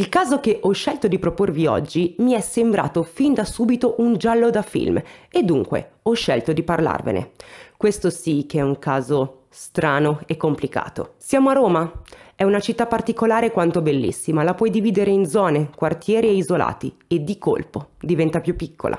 Il caso che ho scelto di proporvi oggi mi è sembrato fin da subito un giallo da film e dunque ho scelto di parlarvene. Questo sì che è un caso strano e complicato. Siamo a Roma. È una città particolare quanto bellissima, la puoi dividere in zone, quartieri e isolati e di colpo diventa più piccola.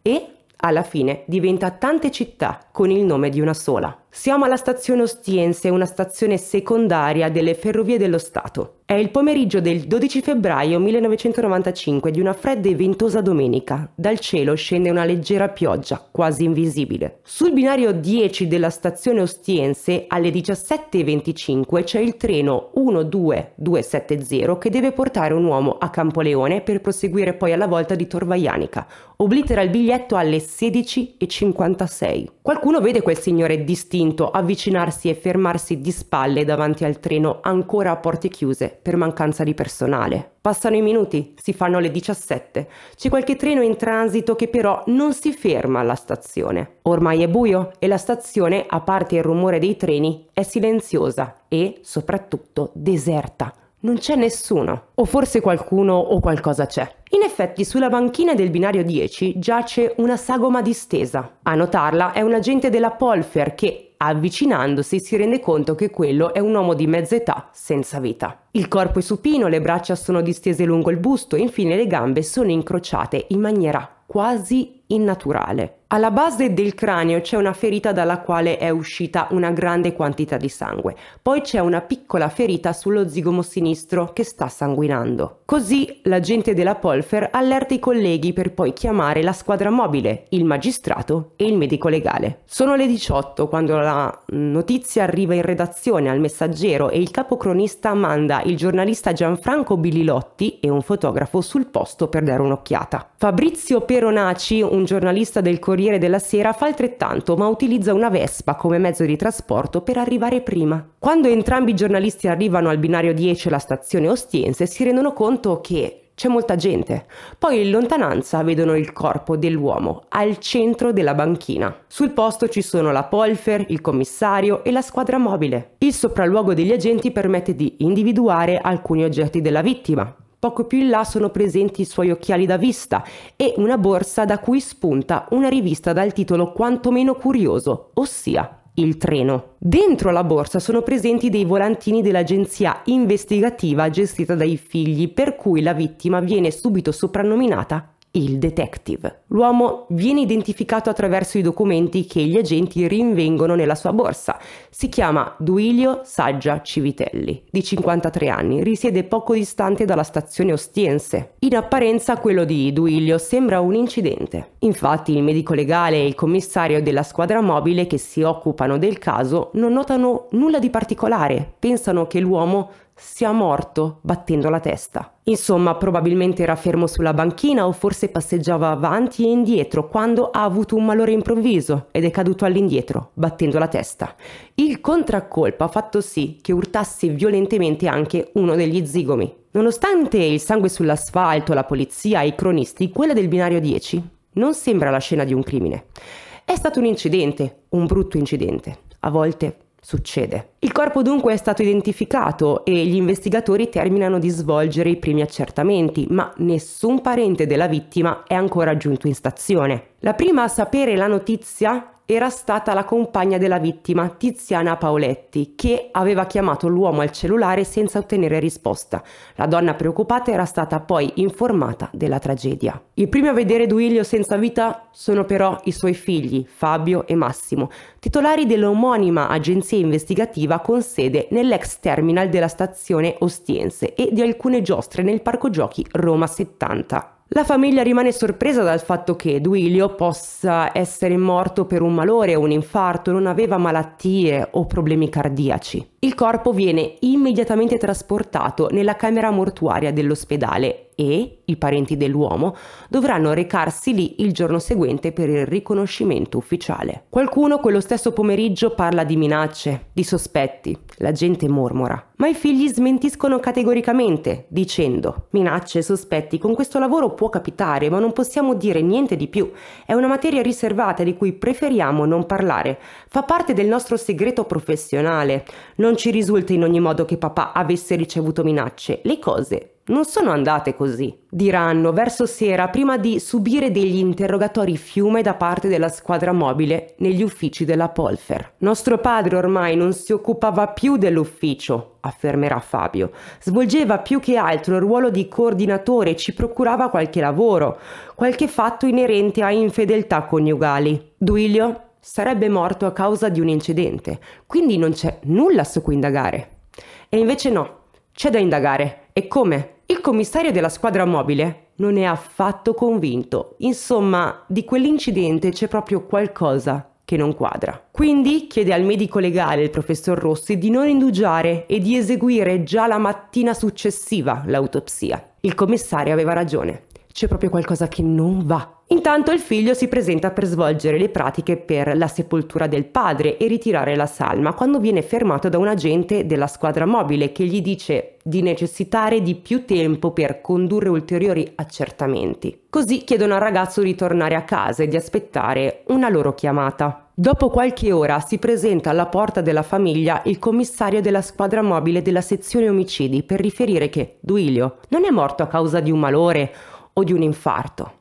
E alla fine diventa tante città con il nome di una sola. Siamo alla stazione Ostiense, una stazione secondaria delle Ferrovie dello Stato. È il pomeriggio del 12 febbraio 1995 di una fredda e ventosa domenica. Dal cielo scende una leggera pioggia, quasi invisibile. Sul binario 10 della stazione Ostiense, alle 17.25, c'è il treno 12270 che deve portare un uomo a Campoleone per proseguire poi alla volta di Torvaianica. Oblitera il biglietto alle 16.56. Qualcuno vede quel signore distinto avvicinarsi e fermarsi di spalle davanti al treno ancora a porte chiuse per mancanza di personale. Passano i minuti, si fanno le 17. C'è qualche treno in transito che però non si ferma alla stazione. Ormai è buio e la stazione, a parte il rumore dei treni, è silenziosa e, soprattutto, deserta. Non c'è nessuno, o forse qualcuno o qualcosa c'è. In effetti sulla banchina del binario 10 giace una sagoma distesa. A notarla è un agente della Polfer che, avvicinandosi, si rende conto che quello è un uomo di mezza età, senza vita. Il corpo è supino, le braccia sono distese lungo il busto, infine le gambe sono incrociate in maniera quasi innaturale. Alla base del cranio c'è una ferita dalla quale è uscita una grande quantità di sangue, poi c'è una piccola ferita sullo zigomo sinistro che sta sanguinando. Così l'agente della Polfer allerta i colleghi per poi chiamare la squadra mobile, il magistrato e il medico legale. Sono le 18 quando la notizia arriva in redazione al messaggero e il capocronista manda il giornalista Gianfranco Bililotti e un fotografo sul posto per dare un'occhiata. Fabrizio Peronaci, un giornalista del Corriere Corriere della Sera fa altrettanto ma utilizza una Vespa come mezzo di trasporto per arrivare prima. Quando entrambi i giornalisti arrivano al binario 10 alla stazione Ostiense si rendono conto che c'è molta gente. Poi in lontananza vedono il corpo dell'uomo al centro della banchina. Sul posto ci sono la Polfer, il commissario e la squadra mobile. Il sopralluogo degli agenti permette di individuare alcuni oggetti della vittima. Poco più in là sono presenti i suoi occhiali da vista e una borsa da cui spunta una rivista dal titolo quantomeno curioso, ossia il treno. Dentro la borsa sono presenti dei volantini dell'agenzia investigativa gestita dai figli, per cui la vittima viene subito soprannominata il detective. L'uomo viene identificato attraverso i documenti che gli agenti rinvengono nella sua borsa. Si chiama Duilio Saggia Civitelli, di 53 anni, risiede poco distante dalla stazione Ostiense. In apparenza quello di Duilio sembra un incidente. Infatti il medico legale e il commissario della squadra mobile che si occupano del caso non notano nulla di particolare, pensano che l'uomo sia morto battendo la testa. Insomma, probabilmente era fermo sulla banchina o forse passeggiava avanti e indietro quando ha avuto un malore improvviso ed è caduto all'indietro, battendo la testa. Il contraccolpo ha fatto sì che urtasse violentemente anche uno degli zigomi. Nonostante il sangue sull'asfalto, la polizia e i cronisti, quella del binario 10 non sembra la scena di un crimine. È stato un incidente, un brutto incidente. A volte succede. Il corpo dunque è stato identificato e gli investigatori terminano di svolgere i primi accertamenti, ma nessun parente della vittima è ancora giunto in stazione. La prima a sapere la notizia era stata la compagna della vittima, Tiziana Paoletti, che aveva chiamato l'uomo al cellulare senza ottenere risposta. La donna preoccupata era stata poi informata della tragedia. I primi a vedere Duilio senza vita sono però i suoi figli, Fabio e Massimo, titolari dell'omonima agenzia investigativa con sede nell'ex terminal della stazione Ostiense e di alcune giostre nel parco giochi Roma 70. La famiglia rimane sorpresa dal fatto che Duilio possa essere morto per un malore o un infarto, non aveva malattie o problemi cardiaci. Il corpo viene immediatamente trasportato nella camera mortuaria dell'ospedale e i parenti dell'uomo dovranno recarsi lì il giorno seguente per il riconoscimento ufficiale. Qualcuno quello stesso pomeriggio parla di minacce, di sospetti, la gente mormora ma i figli smentiscono categoricamente, dicendo minacce, sospetti, con questo lavoro può capitare, ma non possiamo dire niente di più, è una materia riservata di cui preferiamo non parlare, fa parte del nostro segreto professionale, non ci risulta in ogni modo che papà avesse ricevuto minacce, le cose non sono andate così diranno verso sera prima di subire degli interrogatori fiume da parte della squadra mobile negli uffici della Polfer. Nostro padre ormai non si occupava più dell'ufficio, affermerà Fabio. Svolgeva più che altro il ruolo di coordinatore, e ci procurava qualche lavoro, qualche fatto inerente a infedeltà coniugali. Duilio sarebbe morto a causa di un incidente, quindi non c'è nulla su cui indagare. E invece no, c'è da indagare e come? Il commissario della squadra mobile non è affatto convinto. Insomma, di quell'incidente c'è proprio qualcosa che non quadra. Quindi chiede al medico legale, il professor Rossi, di non indugiare e di eseguire già la mattina successiva l'autopsia. Il commissario aveva ragione. C'è proprio qualcosa che non va Intanto il figlio si presenta per svolgere le pratiche per la sepoltura del padre e ritirare la salma quando viene fermato da un agente della squadra mobile che gli dice di necessitare di più tempo per condurre ulteriori accertamenti. Così chiedono al ragazzo di tornare a casa e di aspettare una loro chiamata. Dopo qualche ora si presenta alla porta della famiglia il commissario della squadra mobile della sezione omicidi per riferire che Duilio non è morto a causa di un malore o di un infarto,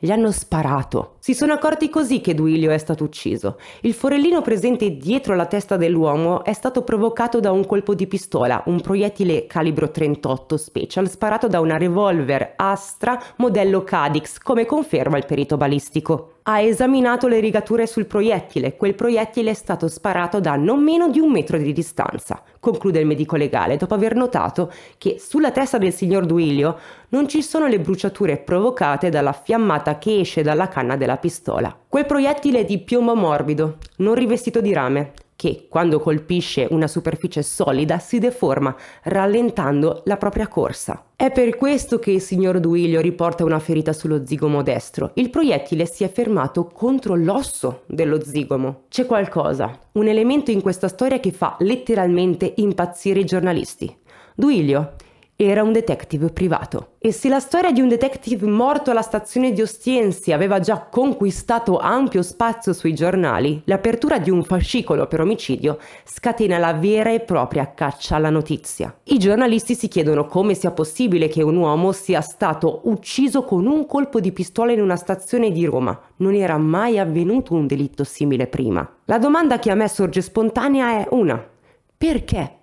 gli hanno sparato. Si sono accorti così che Duilio è stato ucciso. Il forellino presente dietro la testa dell'uomo è stato provocato da un colpo di pistola, un proiettile calibro 38 Special sparato da una revolver Astra modello Cadix, come conferma il perito balistico ha esaminato le rigature sul proiettile. Quel proiettile è stato sparato da non meno di un metro di distanza, conclude il medico legale, dopo aver notato che sulla testa del signor Duilio non ci sono le bruciature provocate dalla fiammata che esce dalla canna della pistola. Quel proiettile di piombo morbido, non rivestito di rame, che quando colpisce una superficie solida si deforma, rallentando la propria corsa. È per questo che il signor Duilio riporta una ferita sullo zigomo destro. Il proiettile si è fermato contro l'osso dello zigomo. C'è qualcosa, un elemento in questa storia che fa letteralmente impazzire i giornalisti. Duilio era un detective privato. E se la storia di un detective morto alla stazione di Ostiensi aveva già conquistato ampio spazio sui giornali, l'apertura di un fascicolo per omicidio scatena la vera e propria caccia alla notizia. I giornalisti si chiedono come sia possibile che un uomo sia stato ucciso con un colpo di pistola in una stazione di Roma. Non era mai avvenuto un delitto simile prima. La domanda che a me sorge spontanea è una. Perché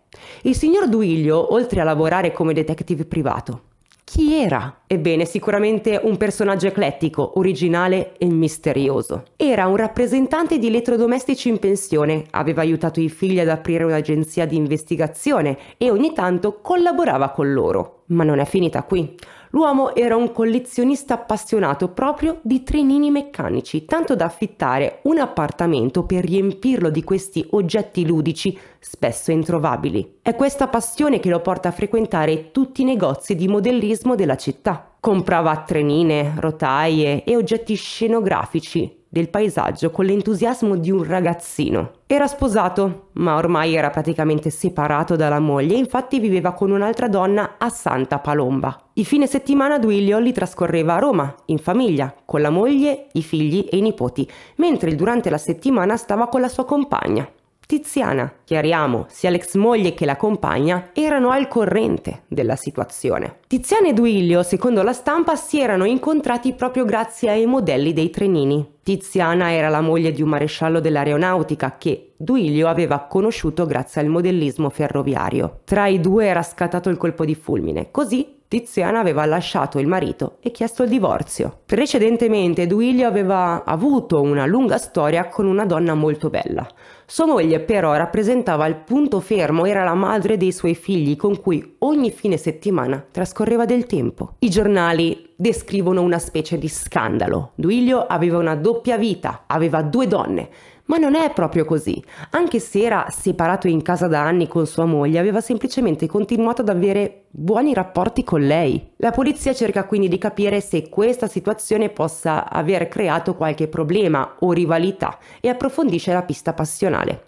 il signor Duilio, oltre a lavorare come detective privato, chi era? Ebbene, sicuramente un personaggio eclettico, originale e misterioso. Era un rappresentante di elettrodomestici in pensione, aveva aiutato i figli ad aprire un'agenzia di investigazione e ogni tanto collaborava con loro. Ma non è finita qui. L'uomo era un collezionista appassionato proprio di trenini meccanici, tanto da affittare un appartamento per riempirlo di questi oggetti ludici spesso introvabili. È questa passione che lo porta a frequentare tutti i negozi di modellismo della città. Comprava trenine, rotaie e oggetti scenografici del paesaggio con l'entusiasmo di un ragazzino. Era sposato, ma ormai era praticamente separato dalla moglie, infatti viveva con un'altra donna a Santa Palomba. I fine settimana Duilio li trascorreva a Roma, in famiglia, con la moglie, i figli e i nipoti, mentre durante la settimana stava con la sua compagna. Tiziana, chiariamo, sia l'ex moglie che la compagna erano al corrente della situazione. Tiziana e Duilio, secondo la stampa, si erano incontrati proprio grazie ai modelli dei trenini. Tiziana era la moglie di un maresciallo dell'aeronautica che Duilio aveva conosciuto grazie al modellismo ferroviario. Tra i due era scattato il colpo di fulmine, così Tiziana aveva lasciato il marito e chiesto il divorzio. Precedentemente Duilio aveva avuto una lunga storia con una donna molto bella. Sua moglie però rappresentava il punto fermo, era la madre dei suoi figli con cui ogni fine settimana trascorreva del tempo. I giornali descrivono una specie di scandalo. Duilio aveva una doppia vita, aveva due donne, ma non è proprio così. Anche se era separato in casa da anni con sua moglie, aveva semplicemente continuato ad avere buoni rapporti con lei. La polizia cerca quindi di capire se questa situazione possa aver creato qualche problema o rivalità e approfondisce la pista passionale.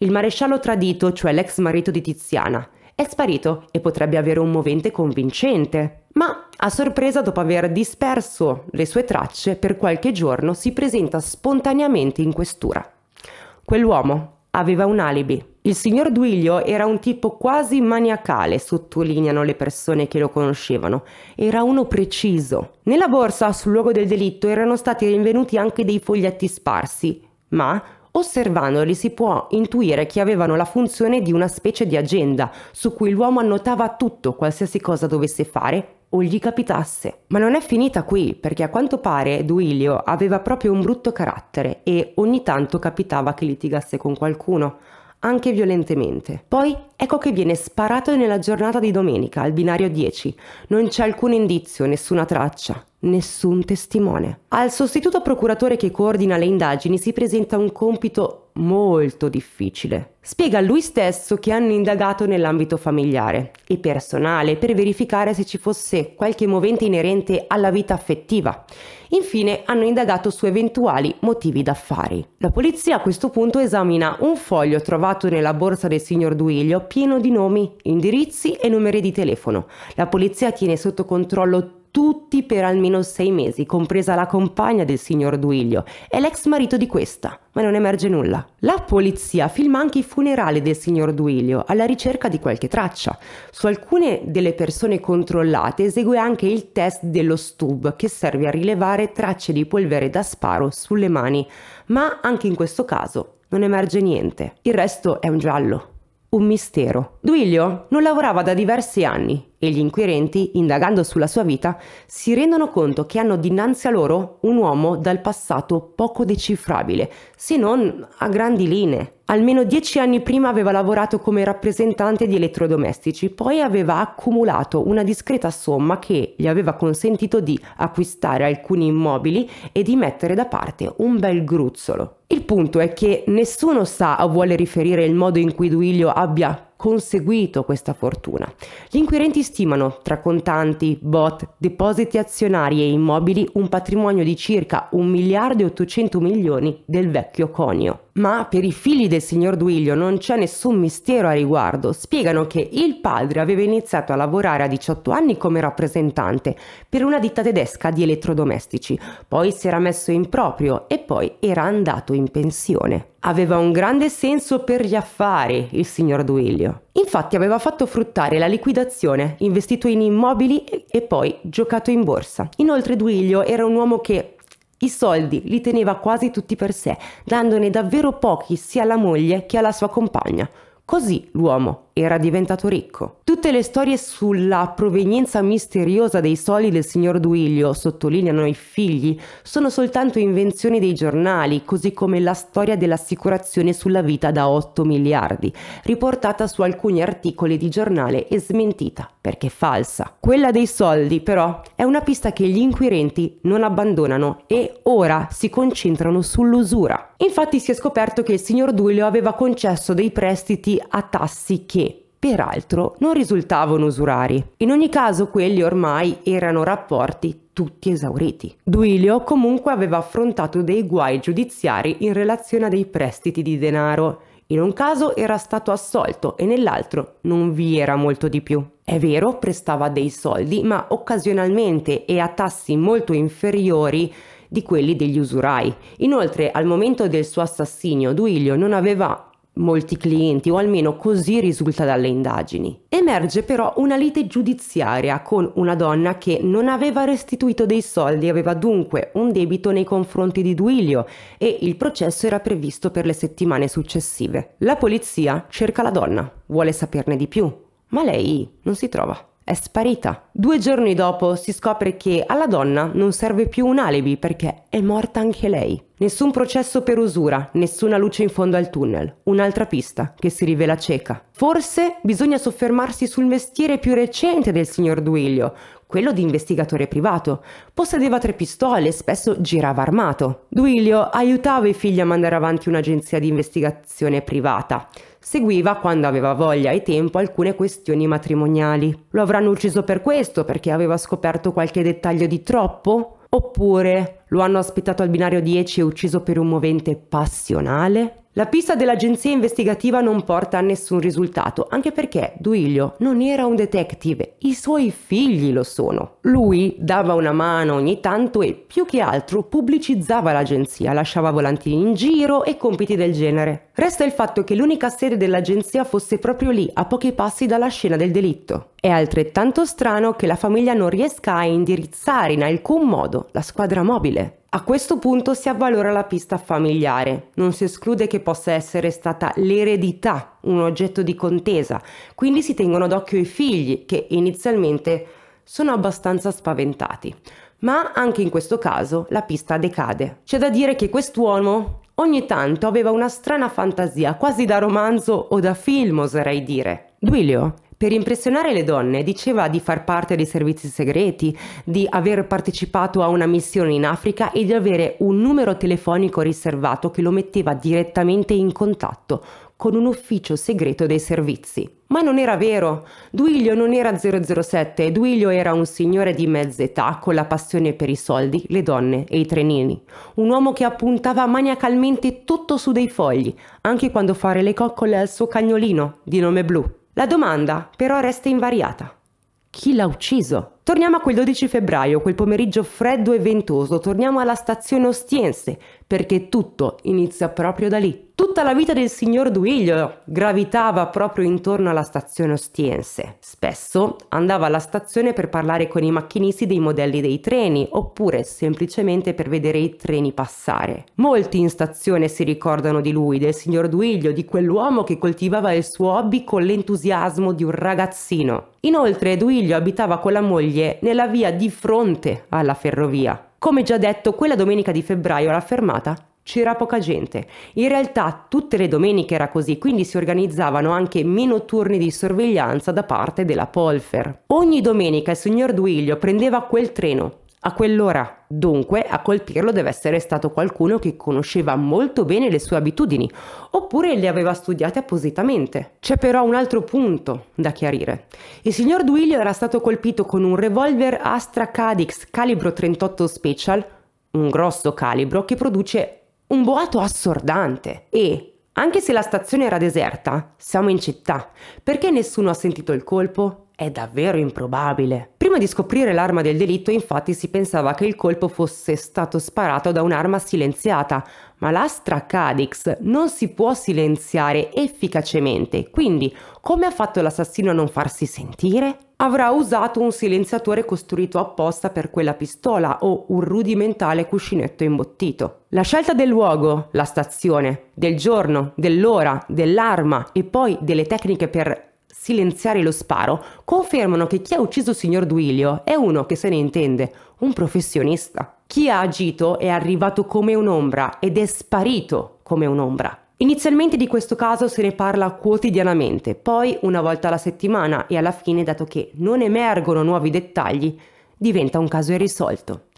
Il maresciallo tradito, cioè l'ex marito di Tiziana, è sparito e potrebbe avere un movente convincente. Ma a sorpresa, dopo aver disperso le sue tracce, per qualche giorno si presenta spontaneamente in questura. Quell'uomo aveva un alibi. Il signor Duilio era un tipo quasi maniacale, sottolineano le persone che lo conoscevano. Era uno preciso. Nella borsa sul luogo del delitto erano stati rinvenuti anche dei foglietti sparsi, ma osservandoli si può intuire che avevano la funzione di una specie di agenda su cui l'uomo annotava tutto, qualsiasi cosa dovesse fare o gli capitasse. Ma non è finita qui, perché a quanto pare Duilio aveva proprio un brutto carattere e ogni tanto capitava che litigasse con qualcuno, anche violentemente. Poi Ecco che viene sparato nella giornata di domenica al binario 10. Non c'è alcun indizio, nessuna traccia, nessun testimone. Al sostituto procuratore che coordina le indagini si presenta un compito molto difficile. Spiega a lui stesso che hanno indagato nell'ambito familiare e personale per verificare se ci fosse qualche movente inerente alla vita affettiva. Infine hanno indagato su eventuali motivi d'affari. La polizia a questo punto esamina un foglio trovato nella borsa del signor Duilio pieno di nomi, indirizzi e numeri di telefono. La polizia tiene sotto controllo tutti per almeno sei mesi, compresa la compagna del signor Duilio e l'ex marito di questa, ma non emerge nulla. La polizia filma anche i funerali del signor Duilio alla ricerca di qualche traccia. Su alcune delle persone controllate esegue anche il test dello stub che serve a rilevare tracce di polvere da sparo sulle mani, ma anche in questo caso non emerge niente. Il resto è un giallo. Un mistero. Duilio non lavorava da diversi anni e gli inquirenti, indagando sulla sua vita, si rendono conto che hanno dinanzi a loro un uomo dal passato poco decifrabile, se non a grandi linee. Almeno dieci anni prima aveva lavorato come rappresentante di elettrodomestici, poi aveva accumulato una discreta somma che gli aveva consentito di acquistare alcuni immobili e di mettere da parte un bel gruzzolo. Il punto è che nessuno sa o vuole riferire il modo in cui Duilio abbia conseguito questa fortuna. Gli inquirenti stimano tra contanti, bot, depositi azionari e immobili un patrimonio di circa 1 miliardo e 800 milioni del vecchio conio. Ma per i figli del signor Duilio non c'è nessun mistero a riguardo. Spiegano che il padre aveva iniziato a lavorare a 18 anni come rappresentante per una ditta tedesca di elettrodomestici, poi si era messo in proprio e poi era andato in pensione. Aveva un grande senso per gli affari, il signor Duilio. Infatti aveva fatto fruttare la liquidazione, investito in immobili e poi giocato in borsa. Inoltre Duilio era un uomo che i soldi li teneva quasi tutti per sé, dandone davvero pochi sia alla moglie che alla sua compagna. Così l'uomo era diventato ricco. Tutte le storie sulla provenienza misteriosa dei soldi del signor Duilio, sottolineano i figli, sono soltanto invenzioni dei giornali, così come la storia dell'assicurazione sulla vita da 8 miliardi, riportata su alcuni articoli di giornale e smentita, perché falsa. Quella dei soldi, però, è una pista che gli inquirenti non abbandonano e ora si concentrano sull'usura. Infatti si è scoperto che il signor Duilio aveva concesso dei prestiti a tassi che Peraltro non risultavano usurari. In ogni caso quelli ormai erano rapporti tutti esauriti. Duilio comunque aveva affrontato dei guai giudiziari in relazione a dei prestiti di denaro. In un caso era stato assolto e nell'altro non vi era molto di più. È vero, prestava dei soldi, ma occasionalmente e a tassi molto inferiori di quelli degli usurai. Inoltre, al momento del suo assassinio, Duilio non aveva molti clienti, o almeno così risulta dalle indagini. Emerge però una lite giudiziaria con una donna che non aveva restituito dei soldi, aveva dunque un debito nei confronti di Duilio e il processo era previsto per le settimane successive. La polizia cerca la donna, vuole saperne di più, ma lei non si trova è sparita. Due giorni dopo si scopre che alla donna non serve più un alibi perché è morta anche lei. Nessun processo per usura, nessuna luce in fondo al tunnel, un'altra pista che si rivela cieca. Forse bisogna soffermarsi sul mestiere più recente del signor Duilio, quello di investigatore privato. Possedeva tre pistole e spesso girava armato. Duilio aiutava i figli a mandare avanti un'agenzia di investigazione privata. Seguiva, quando aveva voglia e tempo, alcune questioni matrimoniali. Lo avranno ucciso per questo, perché aveva scoperto qualche dettaglio di troppo? Oppure lo hanno aspettato al binario 10 e ucciso per un movente passionale? La pista dell'agenzia investigativa non porta a nessun risultato, anche perché Duilio non era un detective, i suoi figli lo sono. Lui dava una mano ogni tanto e più che altro pubblicizzava l'agenzia, lasciava volantini in giro e compiti del genere. Resta il fatto che l'unica sede dell'agenzia fosse proprio lì, a pochi passi dalla scena del delitto. È altrettanto strano che la famiglia non riesca a indirizzare in alcun modo la squadra mobile. A questo punto si avvalora la pista familiare, non si esclude che possa essere stata l'eredità un oggetto di contesa, quindi si tengono d'occhio i figli che inizialmente sono abbastanza spaventati. Ma anche in questo caso la pista decade. C'è da dire che quest'uomo ogni tanto aveva una strana fantasia, quasi da romanzo o da film oserei dire. Duilio per impressionare le donne diceva di far parte dei servizi segreti, di aver partecipato a una missione in Africa e di avere un numero telefonico riservato che lo metteva direttamente in contatto con un ufficio segreto dei servizi. Ma non era vero. Duilio non era 007, Duilio era un signore di mezza età con la passione per i soldi, le donne e i trenini. Un uomo che appuntava maniacalmente tutto su dei fogli, anche quando fare le coccole al suo cagnolino di nome blu. La domanda però resta invariata. Chi l'ha ucciso? Torniamo a quel 12 febbraio, quel pomeriggio freddo e ventoso, torniamo alla stazione Ostiense, perché tutto inizia proprio da lì. Tutta la vita del signor Duilio gravitava proprio intorno alla stazione ostiense. Spesso andava alla stazione per parlare con i macchinisti dei modelli dei treni oppure semplicemente per vedere i treni passare. Molti in stazione si ricordano di lui, del signor Duilio, di quell'uomo che coltivava il suo hobby con l'entusiasmo di un ragazzino. Inoltre Duilio abitava con la moglie nella via di fronte alla ferrovia. Come già detto, quella domenica di febbraio la fermata c'era poca gente. In realtà tutte le domeniche era così, quindi si organizzavano anche meno turni di sorveglianza da parte della Polfer. Ogni domenica il signor Duilio prendeva quel treno a quell'ora. Dunque, a colpirlo deve essere stato qualcuno che conosceva molto bene le sue abitudini, oppure le aveva studiate appositamente. C'è però un altro punto da chiarire. Il signor Duilio era stato colpito con un revolver Astra Cadix calibro 38 Special un grosso calibro che produce un boato assordante e, anche se la stazione era deserta, siamo in città. Perché nessuno ha sentito il colpo? È davvero improbabile. Prima di scoprire l'arma del delitto, infatti, si pensava che il colpo fosse stato sparato da un'arma silenziata, ma l'Astra Cadix non si può silenziare efficacemente, quindi come ha fatto l'assassino a non farsi sentire? Avrà usato un silenziatore costruito apposta per quella pistola o un rudimentale cuscinetto imbottito. La scelta del luogo, la stazione, del giorno, dell'ora, dell'arma e poi delle tecniche per silenziare lo sparo confermano che chi ha ucciso il signor Duilio è uno che se ne intende, un professionista. Chi ha agito è arrivato come un'ombra ed è sparito come un'ombra. Inizialmente di questo caso se ne parla quotidianamente, poi una volta alla settimana e alla fine, dato che non emergono nuovi dettagli, diventa un caso irrisolto.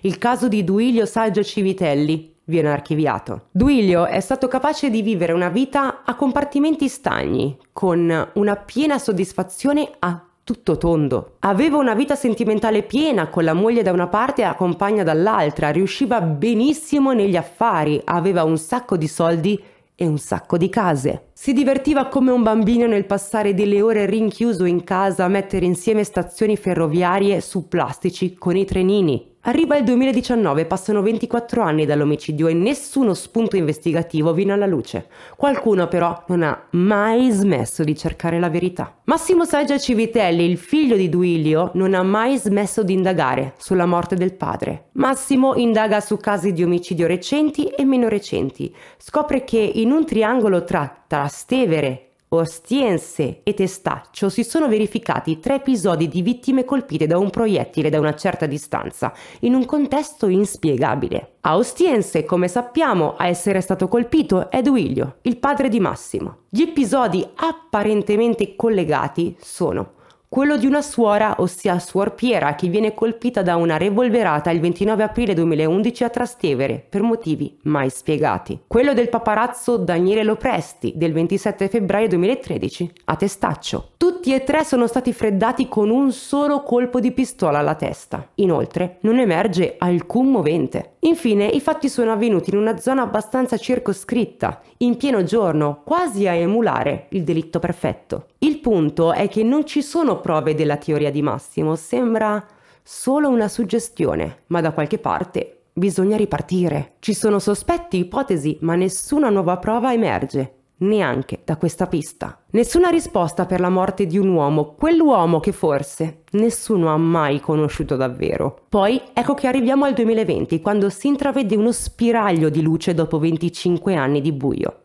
Il caso di Duilio Saggio Civitelli viene archiviato. Duilio è stato capace di vivere una vita a compartimenti stagni, con una piena soddisfazione a tutto tondo. Aveva una vita sentimentale piena, con la moglie da una parte e la compagna dall'altra, riusciva benissimo negli affari, aveva un sacco di soldi e un sacco di case. Si divertiva come un bambino nel passare delle ore rinchiuso in casa a mettere insieme stazioni ferroviarie su plastici con i trenini, Arriva il 2019, passano 24 anni dall'omicidio e nessuno spunto investigativo viene alla luce. Qualcuno però non ha mai smesso di cercare la verità. Massimo Saggia Civitelli, il figlio di Duilio, non ha mai smesso di indagare sulla morte del padre. Massimo indaga su casi di omicidio recenti e meno recenti. Scopre che in un triangolo tra Trastevere, Ostiense e Testaccio si sono verificati tre episodi di vittime colpite da un proiettile da una certa distanza, in un contesto inspiegabile. A Ostiense, come sappiamo, a essere stato colpito è Duilio, il padre di Massimo. Gli episodi apparentemente collegati sono quello di una suora, ossia Suor Piera, che viene colpita da una revolverata il 29 aprile 2011 a Trastevere per motivi mai spiegati. Quello del paparazzo Daniele Lopresti del 27 febbraio 2013 a Testaccio. Tutti e tre sono stati freddati con un solo colpo di pistola alla testa. Inoltre non emerge alcun movente. Infine i fatti sono avvenuti in una zona abbastanza circoscritta, in pieno giorno, quasi a emulare il delitto perfetto. Il punto è che non ci sono prove della teoria di Massimo, sembra solo una suggestione, ma da qualche parte bisogna ripartire. Ci sono sospetti, ipotesi, ma nessuna nuova prova emerge, neanche da questa pista. Nessuna risposta per la morte di un uomo, quell'uomo che forse nessuno ha mai conosciuto davvero. Poi ecco che arriviamo al 2020, quando si intravede uno spiraglio di luce dopo 25 anni di buio.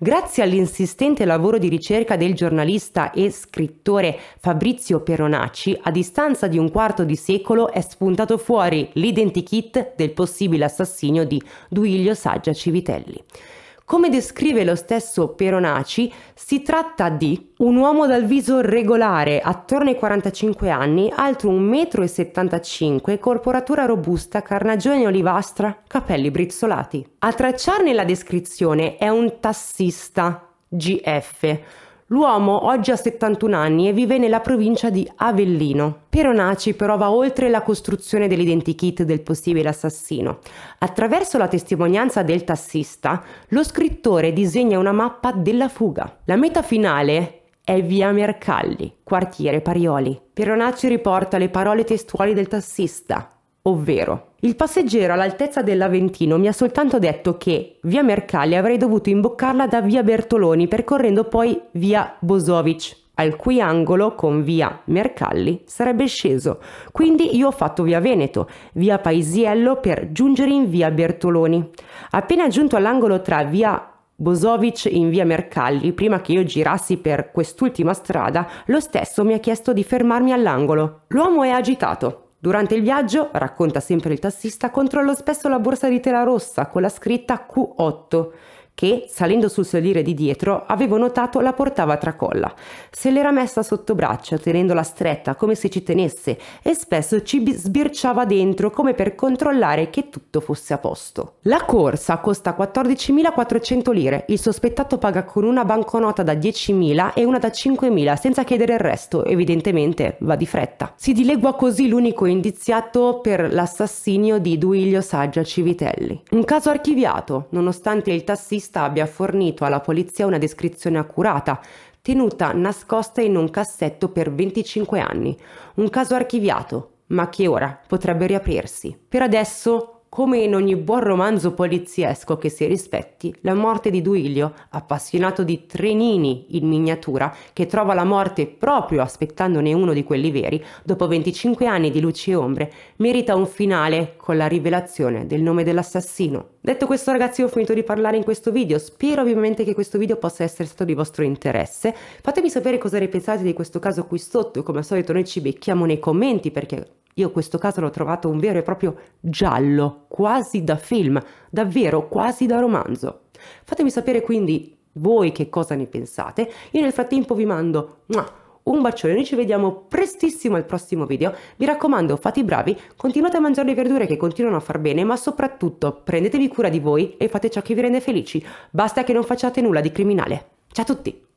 Grazie all'insistente lavoro di ricerca del giornalista e scrittore Fabrizio Peronacci, a distanza di un quarto di secolo è spuntato fuori l'identikit del possibile assassinio di Duilio Saggia Civitelli. Come descrive lo stesso Peronaci, si tratta di un uomo dal viso regolare, attorno ai 45 anni, alto 1,75 m, corporatura robusta, carnagione olivastra, capelli brizzolati. A tracciarne la descrizione è un tassista, GF, L'uomo oggi ha 71 anni e vive nella provincia di Avellino. Peronaci però va oltre la costruzione dell'identikit del possibile assassino. Attraverso la testimonianza del tassista, lo scrittore disegna una mappa della fuga. La meta finale è via Mercalli, quartiere Parioli. Peronaci riporta le parole testuali del tassista ovvero il passeggero all'altezza dell'Aventino mi ha soltanto detto che via Mercalli avrei dovuto imboccarla da via Bertoloni percorrendo poi via Bosovic al cui angolo con via Mercalli sarebbe sceso. Quindi io ho fatto via Veneto, via Paisiello per giungere in via Bertoloni. Appena giunto all'angolo tra via Bosovic in via Mercalli, prima che io girassi per quest'ultima strada, lo stesso mi ha chiesto di fermarmi all'angolo. L'uomo è agitato, Durante il viaggio, racconta sempre il tassista, controllo spesso la borsa di tela rossa con la scritta Q8 che, salendo sul sedile di dietro, avevo notato la portava a tracolla. Se l'era messa sotto braccio, tenendola stretta come se ci tenesse, e spesso ci sbirciava dentro come per controllare che tutto fosse a posto. La corsa costa 14.400 lire, il sospettato paga con una banconota da 10.000 e una da 5.000 senza chiedere il resto, evidentemente va di fretta. Si dilegua così l'unico indiziato per l'assassinio di Duilio Saggia Civitelli. Un caso archiviato, nonostante il tassista regista abbia fornito alla polizia una descrizione accurata, tenuta nascosta in un cassetto per 25 anni. Un caso archiviato, ma che ora potrebbe riaprirsi. Per adesso come in ogni buon romanzo poliziesco che si rispetti, la morte di Duilio, appassionato di trenini in miniatura, che trova la morte proprio aspettandone uno di quelli veri, dopo 25 anni di luci e ombre, merita un finale con la rivelazione del nome dell'assassino. Detto questo ragazzi ho finito di parlare in questo video, spero ovviamente che questo video possa essere stato di vostro interesse. Fatemi sapere cosa ne pensate di questo caso qui sotto, come al solito noi ci becchiamo nei commenti perché io questo caso l'ho trovato un vero e proprio giallo quasi da film, davvero quasi da romanzo. Fatemi sapere quindi voi che cosa ne pensate. Io nel frattempo vi mando un bacione, noi ci vediamo prestissimo al prossimo video. Mi raccomando, fate i bravi, continuate a mangiare le verdure che continuano a far bene, ma soprattutto prendetevi cura di voi e fate ciò che vi rende felici. Basta che non facciate nulla di criminale. Ciao a tutti!